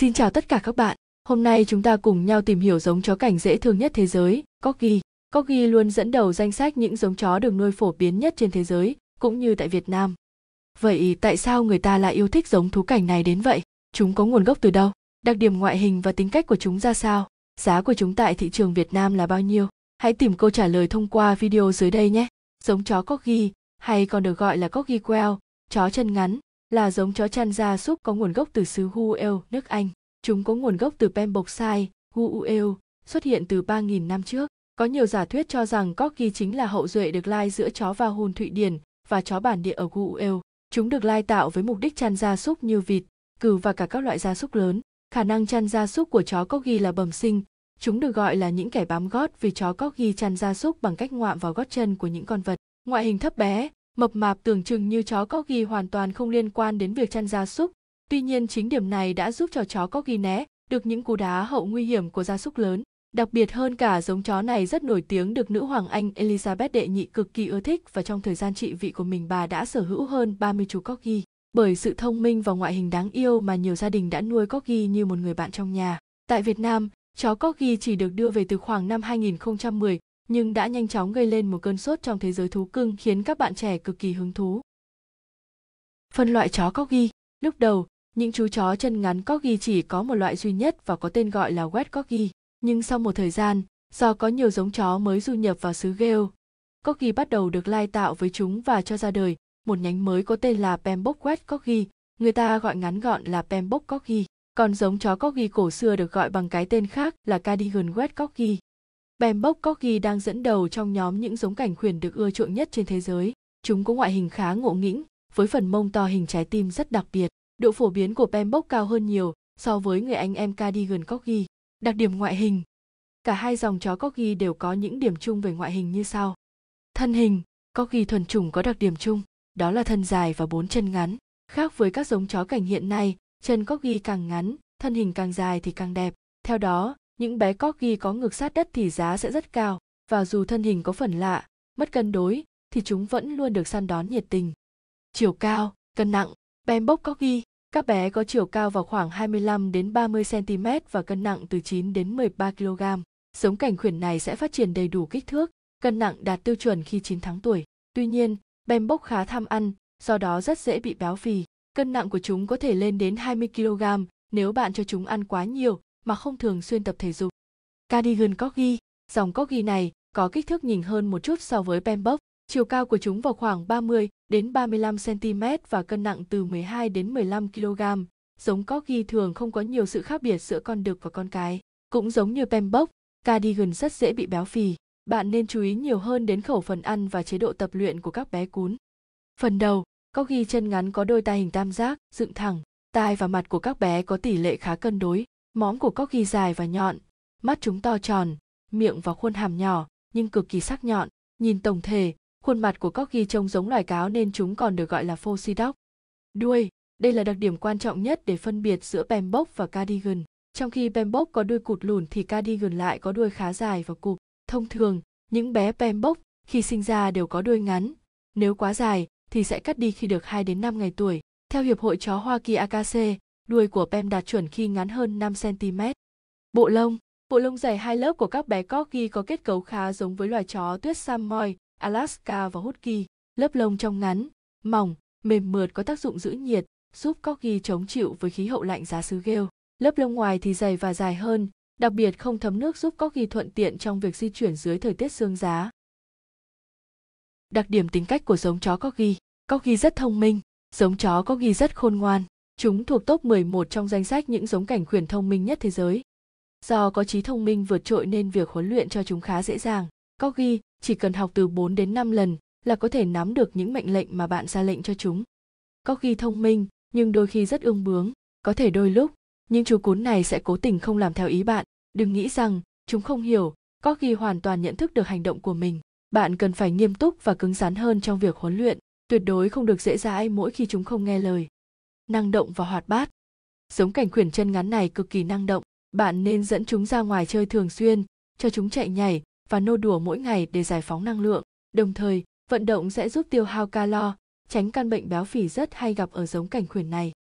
Xin chào tất cả các bạn. Hôm nay chúng ta cùng nhau tìm hiểu giống chó cảnh dễ thương nhất thế giới, Corgi. Corgi luôn dẫn đầu danh sách những giống chó được nuôi phổ biến nhất trên thế giới, cũng như tại Việt Nam. Vậy tại sao người ta lại yêu thích giống thú cảnh này đến vậy? Chúng có nguồn gốc từ đâu? Đặc điểm ngoại hình và tính cách của chúng ra sao? Giá của chúng tại thị trường Việt Nam là bao nhiêu? Hãy tìm câu trả lời thông qua video dưới đây nhé. Giống chó Corgi, hay còn được gọi là Corgi Welsh, chó chân ngắn, là giống chó chăn da súc có nguồn gốc từ xứ Wales, nước Anh. Chúng có nguồn gốc từ Pemboksai, Guueo, xuất hiện từ 3.000 năm trước. Có nhiều giả thuyết cho rằng Corgi chính là hậu duệ được lai giữa chó và hôn Thụy Điển và chó bản địa ở Guueo. Chúng được lai tạo với mục đích chăn gia súc như vịt, cừu và cả các loại gia súc lớn. Khả năng chăn gia súc của chó Corgi là bẩm sinh. Chúng được gọi là những kẻ bám gót vì chó Corgi chăn gia súc bằng cách ngoạm vào gót chân của những con vật. Ngoại hình thấp bé, mập mạp tưởng chừng như chó Corgi hoàn toàn không liên quan đến việc chăn gia súc Tuy nhiên chính điểm này đã giúp cho chó có ghi né được những cú đá hậu nguy hiểm của gia súc lớn. Đặc biệt hơn cả giống chó này rất nổi tiếng được nữ hoàng Anh Elizabeth đệ nhị cực kỳ ưa thích và trong thời gian trị vị của mình bà đã sở hữu hơn 30 chú corgi. Bởi sự thông minh và ngoại hình đáng yêu mà nhiều gia đình đã nuôi corgi như một người bạn trong nhà. Tại Việt Nam, chó corgi chỉ được đưa về từ khoảng năm 2010 nhưng đã nhanh chóng gây lên một cơn sốt trong thế giới thú cưng khiến các bạn trẻ cực kỳ hứng thú. Phân loại chó corgi Lúc đầu, những chú chó chân ngắn corgi chỉ có một loại duy nhất và có tên gọi là West Corgi. Nhưng sau một thời gian, do có nhiều giống chó mới du nhập vào xứ Gale, Corgi bắt đầu được lai tạo với chúng và cho ra đời một nhánh mới có tên là Pembok West Corgi, người ta gọi ngắn gọn là Pembok Corgi. Còn giống chó Corgi cổ xưa được gọi bằng cái tên khác là Cardigan West Corgi. Pembok Corgi đang dẫn đầu trong nhóm những giống cảnh khuyển được ưa chuộng nhất trên thế giới. Chúng có ngoại hình khá ngộ nghĩnh, với phần mông to hình trái tim rất đặc biệt độ phổ biến của Pembok cao hơn nhiều so với người anh em Cardigan Corgi. Đặc điểm ngoại hình Cả hai dòng chó Corgi đều có những điểm chung về ngoại hình như sau. Thân hình, Corgi thuần chủng có đặc điểm chung, đó là thân dài và bốn chân ngắn. Khác với các giống chó cảnh hiện nay, chân Corgi càng ngắn, thân hình càng dài thì càng đẹp. Theo đó, những bé Corgi có ngực sát đất thì giá sẽ rất cao, và dù thân hình có phần lạ, mất cân đối, thì chúng vẫn luôn được săn đón nhiệt tình. Chiều cao, cân nặng, Bembok Corgi các bé có chiều cao vào khoảng 25 đến 30 cm và cân nặng từ 9 đến 13 kg. Sống cảnh khuyển này sẽ phát triển đầy đủ kích thước, cân nặng đạt tiêu chuẩn khi 9 tháng tuổi. Tuy nhiên, bem bốc khá tham ăn, do đó rất dễ bị béo phì. Cân nặng của chúng có thể lên đến 20 kg nếu bạn cho chúng ăn quá nhiều mà không thường xuyên tập thể dục. Cardigan Corgi, dòng Corgi này có kích thước nhìn hơn một chút so với bem bốc. Chiều cao của chúng vào khoảng 30 đến 35 cm và cân nặng từ 12 đến 15 kg. Giống có ghi thường không có nhiều sự khác biệt giữa con đực và con cái. Cũng giống như Pembok, cardigan rất dễ bị béo phì. Bạn nên chú ý nhiều hơn đến khẩu phần ăn và chế độ tập luyện của các bé cún. Phần đầu, có ghi chân ngắn có đôi tai hình tam giác, dựng thẳng. Tai và mặt của các bé có tỷ lệ khá cân đối. móng của có ghi dài và nhọn, mắt chúng to tròn, miệng và khuôn hàm nhỏ nhưng cực kỳ sắc nhọn. Nhìn tổng thể, khuôn mặt của corgi trông giống loài cáo nên chúng còn được gọi là Fossidoc. Đuôi, đây là đặc điểm quan trọng nhất để phân biệt giữa Pembok và Cardigan. Trong khi Pembok có đuôi cụt lùn thì Cardigan lại có đuôi khá dài và cụp. Thông thường, những bé Pembok khi sinh ra đều có đuôi ngắn. Nếu quá dài thì sẽ cắt đi khi được 2 đến 5 ngày tuổi. Theo Hiệp hội chó Hoa Kỳ AKC, đuôi của Pem đạt chuẩn khi ngắn hơn 5 cm. Bộ lông Bộ lông dày hai lớp của các bé Corgi có kết cấu khá giống với loài chó tuyết Samoy, Alaska và hút lớp lông trong ngắn, mỏng, mềm mượt có tác dụng giữ nhiệt, giúp corgi chống chịu với khí hậu lạnh giá xứ ghêu. Lớp lông ngoài thì dày và dài hơn, đặc biệt không thấm nước giúp corgi thuận tiện trong việc di chuyển dưới thời tiết sương giá. Đặc điểm tính cách của giống chó corgi: Corgi rất thông minh, giống chó corgi rất khôn ngoan. Chúng thuộc top 11 trong danh sách những giống cảnh khuyển thông minh nhất thế giới. Do có trí thông minh vượt trội nên việc huấn luyện cho chúng khá dễ dàng. Corgi chỉ cần học từ 4 đến 5 lần là có thể nắm được những mệnh lệnh mà bạn ra lệnh cho chúng. Có khi thông minh, nhưng đôi khi rất ương bướng, có thể đôi lúc, những chú cún này sẽ cố tình không làm theo ý bạn, đừng nghĩ rằng chúng không hiểu, có khi hoàn toàn nhận thức được hành động của mình. Bạn cần phải nghiêm túc và cứng rắn hơn trong việc huấn luyện, tuyệt đối không được dễ dãi mỗi khi chúng không nghe lời. Năng động và hoạt bát. Giống cảnh khuyển chân ngắn này cực kỳ năng động, bạn nên dẫn chúng ra ngoài chơi thường xuyên, cho chúng chạy nhảy, và nô đùa mỗi ngày để giải phóng năng lượng. Đồng thời, vận động sẽ giúp tiêu hao calo, tránh căn bệnh béo phì rất hay gặp ở giống cảnh khuyển này.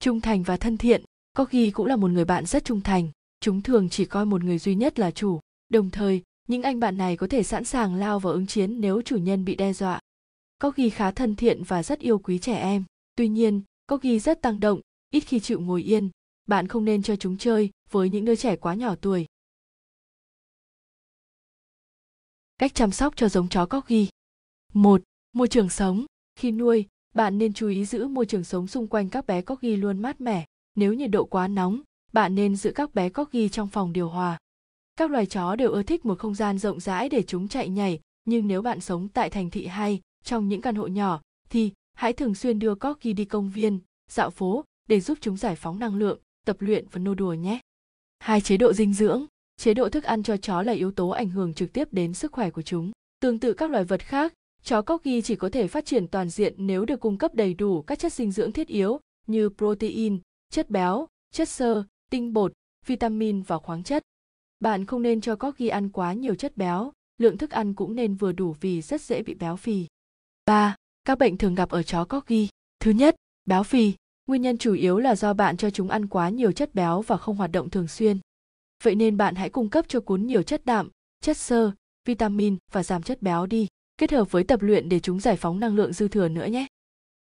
Trung thành và thân thiện, Corgi cũng là một người bạn rất trung thành. Chúng thường chỉ coi một người duy nhất là chủ. Đồng thời, những anh bạn này có thể sẵn sàng lao vào ứng chiến nếu chủ nhân bị đe dọa. Corgi khá thân thiện và rất yêu quý trẻ em. Tuy nhiên, Corgi rất tăng động, ít khi chịu ngồi yên. Bạn không nên cho chúng chơi với những đứa trẻ quá nhỏ tuổi. Cách chăm sóc cho giống chó cóc ghi. 1. Môi trường sống. Khi nuôi, bạn nên chú ý giữ môi trường sống xung quanh các bé cóc ghi luôn mát mẻ. Nếu nhiệt độ quá nóng, bạn nên giữ các bé cóc ghi trong phòng điều hòa. Các loài chó đều ưa thích một không gian rộng rãi để chúng chạy nhảy, nhưng nếu bạn sống tại thành thị hay trong những căn hộ nhỏ thì hãy thường xuyên đưa cóc ghi đi công viên, dạo phố để giúp chúng giải phóng năng lượng, tập luyện và nô đùa nhé. Hai chế độ dinh dưỡng chế độ thức ăn cho chó là yếu tố ảnh hưởng trực tiếp đến sức khỏe của chúng tương tự các loài vật khác chó cóc ghi chỉ có thể phát triển toàn diện nếu được cung cấp đầy đủ các chất dinh dưỡng thiết yếu như protein chất béo chất xơ tinh bột vitamin và khoáng chất bạn không nên cho cóc ghi ăn quá nhiều chất béo lượng thức ăn cũng nên vừa đủ vì rất dễ bị béo phì 3. các bệnh thường gặp ở chó cóc ghi thứ nhất béo phì nguyên nhân chủ yếu là do bạn cho chúng ăn quá nhiều chất béo và không hoạt động thường xuyên Vậy nên bạn hãy cung cấp cho cuốn nhiều chất đạm, chất xơ, vitamin và giảm chất béo đi, kết hợp với tập luyện để chúng giải phóng năng lượng dư thừa nữa nhé.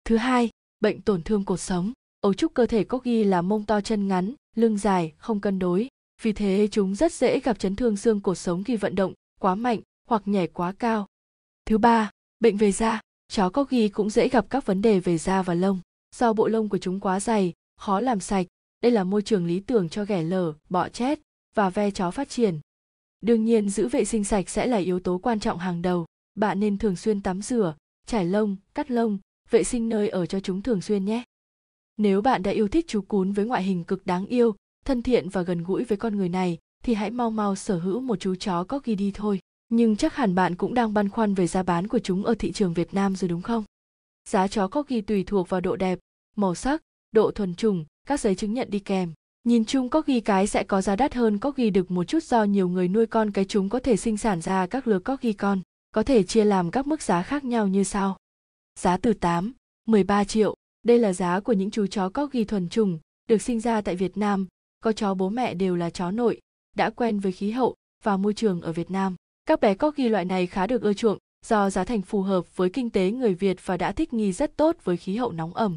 Thứ hai, bệnh tổn thương cột sống. Ấu trúc cơ thể có ghi là mông to chân ngắn, lưng dài, không cân đối. Vì thế chúng rất dễ gặp chấn thương xương cột sống khi vận động quá mạnh hoặc nhảy quá cao. Thứ ba, bệnh về da. Chó có ghi cũng dễ gặp các vấn đề về da và lông. Do bộ lông của chúng quá dày, khó làm sạch, đây là môi trường lý tưởng cho ghẻ lở, bọ chét, và ve chó phát triển. Đương nhiên giữ vệ sinh sạch sẽ là yếu tố quan trọng hàng đầu. Bạn nên thường xuyên tắm rửa, trải lông, cắt lông, vệ sinh nơi ở cho chúng thường xuyên nhé. Nếu bạn đã yêu thích chú cún với ngoại hình cực đáng yêu, thân thiện và gần gũi với con người này, thì hãy mau mau sở hữu một chú chó có ghi đi thôi. Nhưng chắc hẳn bạn cũng đang băn khoăn về giá bán của chúng ở thị trường Việt Nam rồi đúng không? Giá chó có ghi tùy thuộc vào độ đẹp, màu sắc, độ thuần chủng, các giấy chứng nhận đi kèm. Nhìn chung có ghi cái sẽ có giá đắt hơn có ghi được một chút do nhiều người nuôi con cái chúng có thể sinh sản ra các lứa có ghi con, có thể chia làm các mức giá khác nhau như sau. Giá từ 8, 13 triệu, đây là giá của những chú chó có ghi thuần chủng, được sinh ra tại Việt Nam, có chó bố mẹ đều là chó nội, đã quen với khí hậu và môi trường ở Việt Nam. Các bé có ghi loại này khá được ưa chuộng do giá thành phù hợp với kinh tế người Việt và đã thích nghi rất tốt với khí hậu nóng ẩm.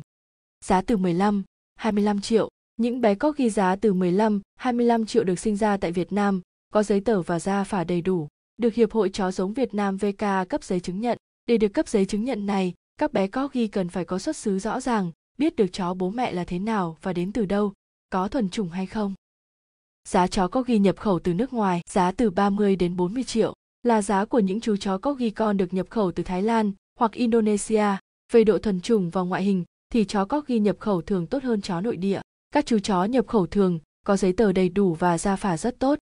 Giá từ 15, 25 triệu, những bé cóc ghi giá từ 15, 25 triệu được sinh ra tại Việt Nam, có giấy tờ và da phả đầy đủ, được Hiệp hội Chó giống Việt Nam VK cấp giấy chứng nhận. Để được cấp giấy chứng nhận này, các bé cóc ghi cần phải có xuất xứ rõ ràng, biết được chó bố mẹ là thế nào và đến từ đâu, có thuần chủng hay không. Giá chó có ghi nhập khẩu từ nước ngoài, giá từ 30 đến 40 triệu, là giá của những chú chó có ghi con được nhập khẩu từ Thái Lan hoặc Indonesia. Về độ thuần chủng và ngoại hình thì chó có ghi nhập khẩu thường tốt hơn chó nội địa. Các chú chó nhập khẩu thường có giấy tờ đầy đủ và ra phả rất tốt.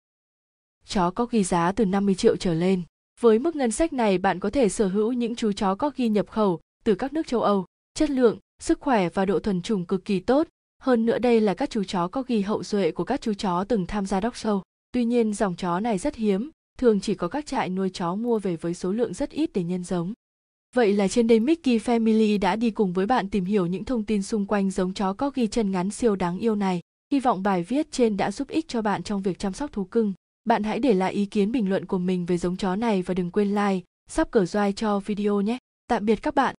Chó có ghi giá từ 50 triệu trở lên. Với mức ngân sách này bạn có thể sở hữu những chú chó có ghi nhập khẩu từ các nước châu Âu, chất lượng, sức khỏe và độ thuần chủng cực kỳ tốt. Hơn nữa đây là các chú chó có ghi hậu duệ của các chú chó từng tham gia dog show. Tuy nhiên dòng chó này rất hiếm, thường chỉ có các trại nuôi chó mua về với số lượng rất ít để nhân giống. Vậy là trên đây Mickey Family đã đi cùng với bạn tìm hiểu những thông tin xung quanh giống chó có ghi chân ngắn siêu đáng yêu này. Hy vọng bài viết trên đã giúp ích cho bạn trong việc chăm sóc thú cưng. Bạn hãy để lại ý kiến bình luận của mình về giống chó này và đừng quên like, sắp cờ doai cho video nhé. Tạm biệt các bạn.